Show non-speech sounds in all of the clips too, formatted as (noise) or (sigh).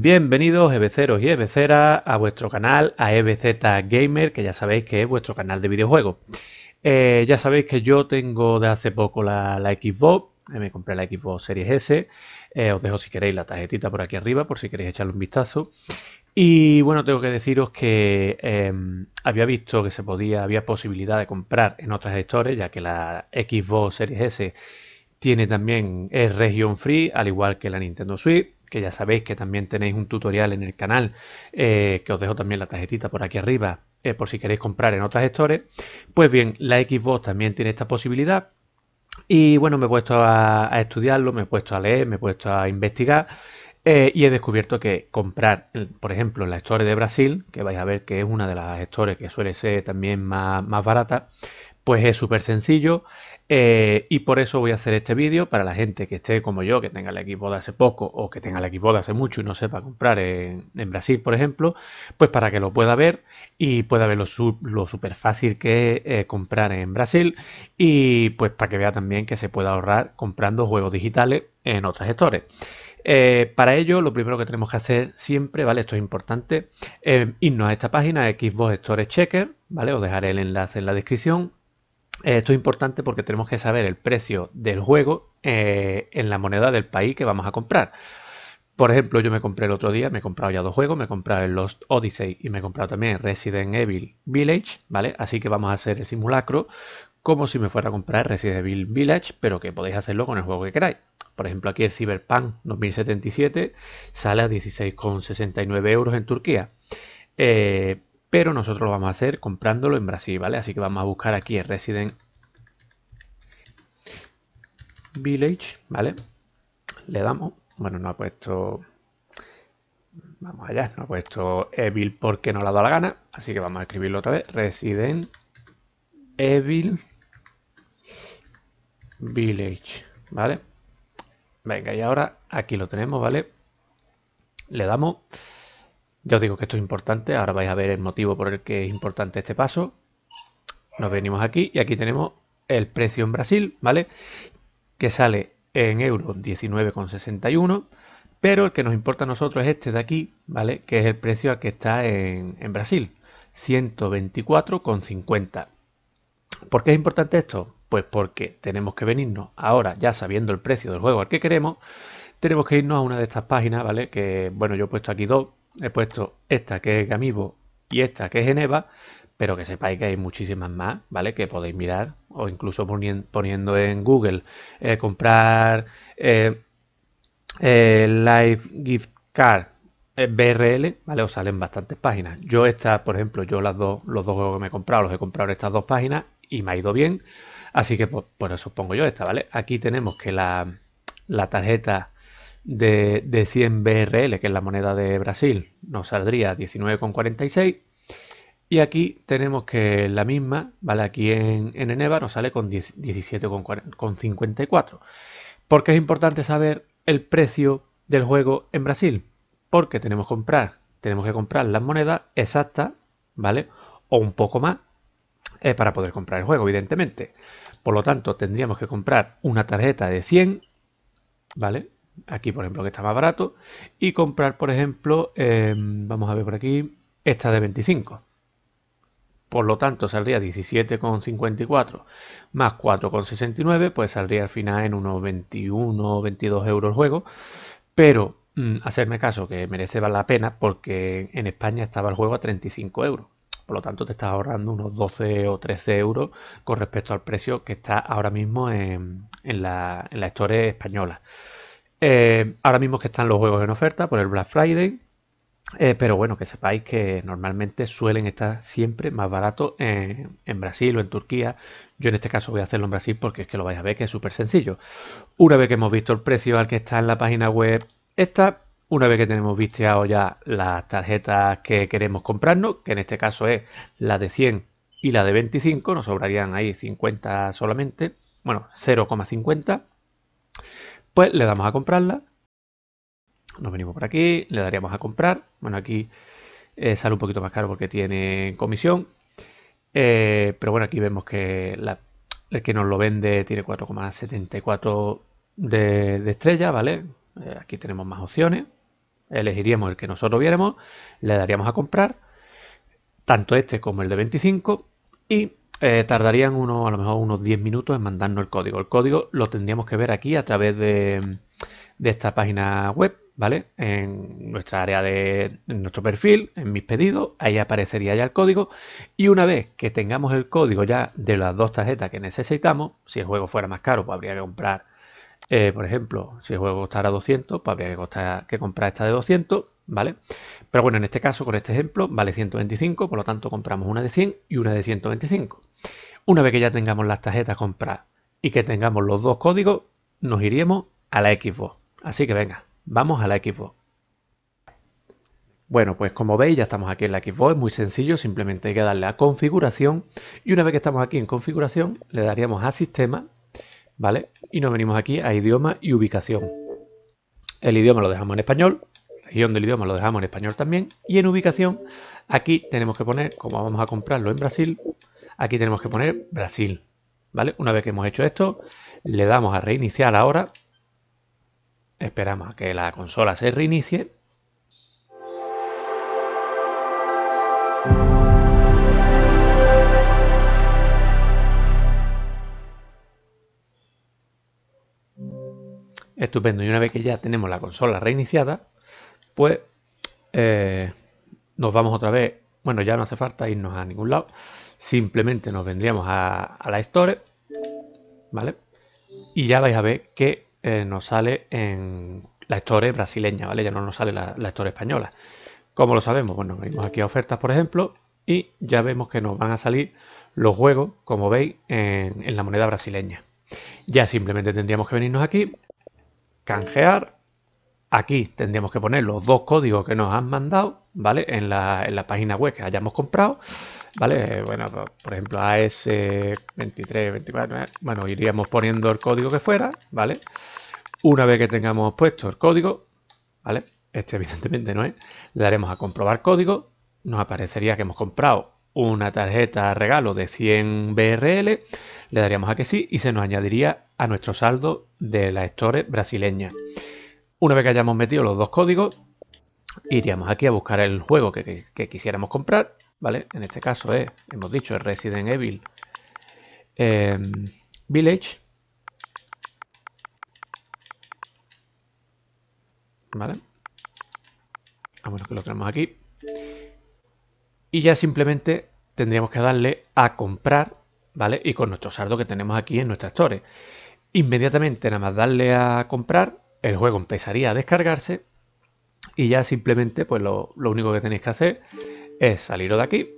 Bienvenidos EBCeros y EBCeras a vuestro canal, a EBZ Gamer, que ya sabéis que es vuestro canal de videojuegos. Eh, ya sabéis que yo tengo de hace poco la, Xbox, eh, me compré la Xbox Series S, eh, os dejo si queréis la tarjetita por aquí arriba por si queréis echarle un vistazo. Y bueno, tengo que deciros que em, había visto que se podía, había posibilidad de comprar en otras gestores, ya que la Xbox Series S tiene también, es region free, al igual que la Nintendo Switch que ya sabéis que también tenéis un tutorial en el canal, eh, que os dejo también la tarjetita por aquí arriba, eh, por si queréis comprar en otras stores, pues bien, la Xbox también tiene esta posibilidad. Y bueno, me he puesto a, estudiarlo, me he puesto a leer, me he puesto a investigar. Eh, y he descubierto que comprar, por ejemplo, en la Store de Brasil, que vais a ver que es una de las stores que suele ser también más, más barata, pues es súper sencillo eh, y por eso voy a hacer este vídeo para la gente que esté como yo, que tenga el equipo de hace poco o que tenga el equipo de hace mucho y no sepa comprar en, Brasil, por ejemplo, pues para que lo pueda ver y pueda ver lo, súper fácil que es eh, comprar en Brasil y pues para que vea también que se puede ahorrar comprando juegos digitales en otros gestores. Eh, para ello, lo primero que tenemos que hacer siempre, ¿vale? Esto es importante, irnos a esta página Xbox Store Checker, ¿vale? Os dejaré el enlace en la descripción eh, esto es importante porque tenemos que saber el precio del juego eh, en la moneda del país que vamos a comprar. Por ejemplo, yo me compré el otro día, me he comprado ya dos juegos, me he comprado el Lost Odyssey y me he comprado también Resident Evil Village, ¿vale? Así que vamos a hacer el simulacro como si me fuera a comprar Resident Evil Village, pero que podéis hacerlo con el juego que queráis. Por ejemplo, aquí el Cyberpunk 2077 sale a 16,69 euros en Turquía. Eh, pero nosotros lo vamos a hacer comprándolo en Brasil, ¿vale? Así que vamos a buscar aquí el Resident Village, ¿vale? Le damos, bueno, no ha puesto, vamos allá, no ha puesto Evil porque no le ha dado la gana, así que vamos a escribirlo otra vez, Resident Evil Village, ¿vale? Venga, y ahora aquí lo tenemos, ¿vale? Le damos ya os digo que esto es importante, ahora vais a ver el motivo por el que es importante este paso. Nos venimos aquí y aquí tenemos el precio en Brasil, ¿vale? Que sale en euros 19,61, pero el que nos importa a nosotros es este de aquí, ¿vale? Que es el precio a que está en, en Brasil, 124,50. ¿Por qué es importante esto? Pues porque tenemos que venirnos ahora, ya sabiendo el precio del juego al que queremos, tenemos que irnos a una de estas páginas, ¿vale? Que, bueno, yo he puesto aquí dos, he puesto esta que es Gamibo y esta que es Geneva, pero que sepáis que hay muchísimas más, ¿vale? Que podéis mirar o incluso poniendo en Google eh, comprar eh, eh, Live Gift Card BRL, ¿vale? Os salen bastantes páginas. Yo esta, por ejemplo, yo las dos, los dos juegos que me he comprado, los he comprado en estas dos páginas y me ha ido bien. Así que pues, por eso pongo yo esta, ¿vale? Aquí tenemos que la tarjeta de, 100 BRL, que es la moneda de Brasil, nos saldría 19,46. Y aquí tenemos que la misma, ¿vale? Aquí en, en Eneva nos sale con 17,54. ¿Por qué es importante saber el precio del juego en Brasil? Porque tenemos que comprar, tenemos que comprar las monedas exactas, ¿vale? O un poco más eh, para poder comprar el juego, evidentemente. Por lo tanto, tendríamos que comprar una tarjeta de 100, ¿vale? aquí por ejemplo que está más barato, y comprar por ejemplo, em, vamos a ver por aquí, esta de 25. Por lo tanto saldría 17,54 más 4,69, pues saldría al final en unos 21 o 22 euros el juego, pero mm, hacerme caso que merece la pena porque en España estaba el juego a 35 euros. Por lo tanto, te estás ahorrando unos 12 o 13 euros con respecto al precio que está ahora mismo en, la, historia española. Eh, ahora mismo que están los juegos en oferta por el Black Friday. Eh, pero bueno, que sepáis que normalmente suelen estar siempre más baratos en, en, Brasil o en Turquía. Yo en este caso voy a hacerlo en Brasil porque es que lo vais a ver que es súper sencillo. Una vez que hemos visto el precio al que está en la página web esta, una vez que tenemos visteado ya las tarjetas que queremos comprarnos, que en este caso es la de 100 y la de 25, nos sobrarían ahí 50 solamente, bueno, 0,50. Pues le damos a comprarla. Nos venimos por aquí, le daríamos a comprar. Bueno, aquí eh, sale un poquito más caro porque tiene comisión. Eh, pero bueno, aquí vemos que el que nos lo vende tiene 4,74 de, estrella, ¿vale? Eh, aquí tenemos más opciones. Elegiríamos el que nosotros viéramos, le daríamos a comprar, tanto este como el de 25, y eh, tardarían uno, a lo mejor unos 10 minutos en mandarnos el código. El código lo tendríamos que ver aquí a través de, esta página web, ¿vale? En nuestra área de nuestro perfil, en mis pedidos, ahí aparecería ya el código. Y una vez que tengamos el código ya de las dos tarjetas que necesitamos, si el juego fuera más caro, pues habría que comprar eh, por ejemplo, si el juego costara 200, pues habría que, que, comprar esta de 200, ¿vale? Pero bueno, en este caso, con este ejemplo, vale 125, por lo tanto compramos una de 100 y una de 125. Una vez que ya tengamos las tarjetas compradas y que tengamos los dos códigos, nos iríamos a la Xbox. Así que venga, vamos a la Xbox. Bueno, pues como veis ya estamos aquí en la Xbox, es muy sencillo, simplemente hay que darle a configuración y una vez que estamos aquí en configuración le daríamos a sistema ¿vale? Y nos venimos aquí a idioma y ubicación. El idioma lo dejamos en español, el del idioma lo dejamos en español también, y en ubicación aquí tenemos que poner, como vamos a comprarlo en Brasil, aquí tenemos que poner Brasil, ¿vale? Una vez que hemos hecho esto, le damos a reiniciar ahora, esperamos a que la consola se reinicie Estupendo. Y una vez que ya tenemos la consola reiniciada, pues eh, nos vamos otra vez. Bueno, ya no hace falta irnos a ningún lado. Simplemente nos vendríamos a, la Store. ¿Vale? Y ya vais a ver que eh, nos sale en la Store brasileña, ¿vale? Ya no nos sale la, la Store española. como lo sabemos? Bueno, venimos aquí a ofertas, por ejemplo, y ya vemos que nos van a salir los juegos, como veis, en la moneda brasileña. Ya simplemente tendríamos que venirnos aquí, canjear. Aquí tendríamos que poner los dos códigos que nos han mandado, ¿vale? En la, en la página web que hayamos comprado, ¿vale? Bueno, pues, por ejemplo, a ese 23 24, bueno, iríamos poniendo el código que fuera, ¿vale? Una vez que tengamos puesto el código, ¿vale? Este (laughs) evidentemente no es, le daremos a comprobar código, nos aparecería que hemos comprado una tarjeta regalo de 100 BRL, le daríamos a que sí y se nos añadiría a nuestro saldo de la Store brasileña. Una vez que hayamos metido los dos códigos, iríamos aquí a buscar el juego que, quisiéramos comprar, ¿vale? En este caso es, hemos dicho, Resident Evil em, Village. ¿Vale? que lo tenemos aquí. Y ya simplemente tendríamos que darle a comprar y con nuestro sardo que tenemos aquí en nuestra Store. Inmediatamente, nada más darle a comprar, el juego empezaría a descargarse y ya simplemente, pues lo, único que tenéis que hacer es saliros de aquí,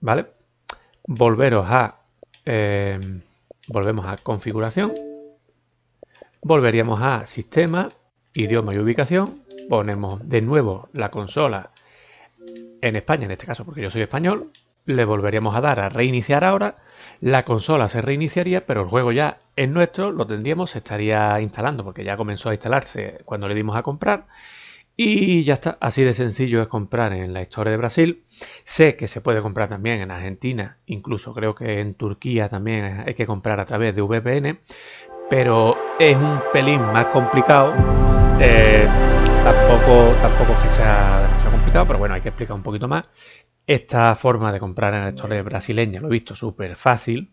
¿vale? Volveros a... Eh, volvemos a configuración, volveríamos a sistema, idioma y ubicación, ponemos de nuevo la consola en España, en este caso porque yo soy español, le volveríamos a dar a reiniciar ahora, la consola se reiniciaría, pero el juego ya es nuestro, lo tendríamos, se estaría instalando, porque ya comenzó a instalarse cuando le dimos a comprar. Y ya está, así de sencillo es comprar en la historia de Brasil. Sé que se puede comprar también en Argentina, incluso creo que en Turquía también hay que comprar a través de VPN, pero es un pelín más complicado. Eh, tampoco, tampoco que sea complicado, pero bueno, hay que explicar un poquito más. Esta forma de comprar en actores brasileña lo he visto súper fácil.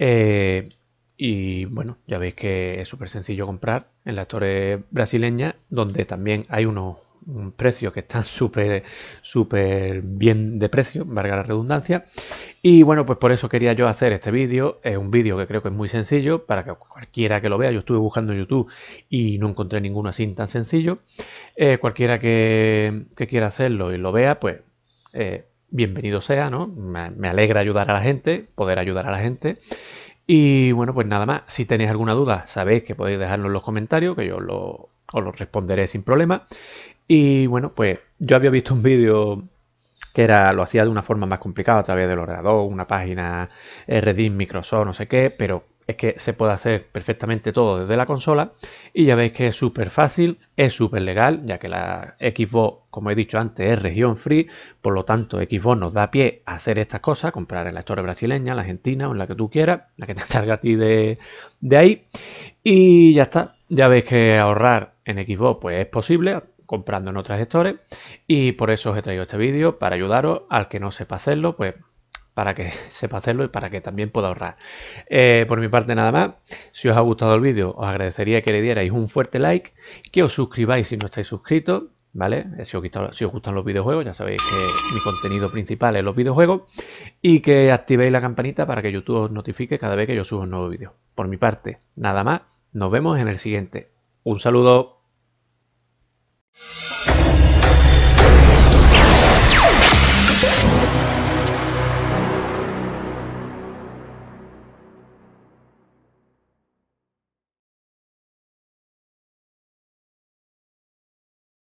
Eh, y bueno, ya veis que es súper sencillo comprar en las actores brasileña, donde también hay unos precios que están (laughs) súper súper bien de precio, valga la redundancia. Y bueno, pues por eso quería yo hacer este vídeo. Es un vídeo que creo que es muy sencillo para que cualquiera que lo vea. Yo estuve buscando en YouTube y no encontré ninguno así tan sencillo. Eh, cualquiera que, quiera hacerlo y lo vea, pues eh, bienvenido sea, ¿no? Me, alegra ayudar a la gente, poder ayudar a la gente. Y bueno, pues nada más, si tenéis alguna duda, sabéis que podéis dejarlo en los comentarios, que yo lo, os lo responderé sin problema. Y bueno, pues yo había visto un vídeo que era, lo hacía de una forma más complicada a través del ordenador, una página eh, Redis, Microsoft, no sé qué, pero es que se puede hacer perfectamente todo desde la consola y ya veis que es súper fácil, es súper legal, ya que la Xbox, como he dicho antes, es región free, por lo tanto Xbox nos da pie a hacer estas cosas, comprar en la historia brasileña, la argentina o en la que tú quieras, la que te (laughs) salga a ti de, de ahí y ya está. Ya veis que ahorrar en Xbox pues es posible, comprando en otras gestores y por eso os he traído este vídeo para ayudaros al que no sepa hacerlo pues para que (laughs) sepa hacerlo y para que también pueda ahorrar. Eh, por mi parte nada más, si os ha gustado el vídeo os agradecería que le dierais un fuerte like, que os suscribáis si no estáis suscritos, ¿vale? Eh, si os, si os gustan los videojuegos, ya sabéis que mi contenido principal es los videojuegos, y que activéis la campanita para que YouTube os notifique cada vez que yo subo un nuevo vídeo. Por mi parte nada más, nos vemos en el siguiente. Un saludo.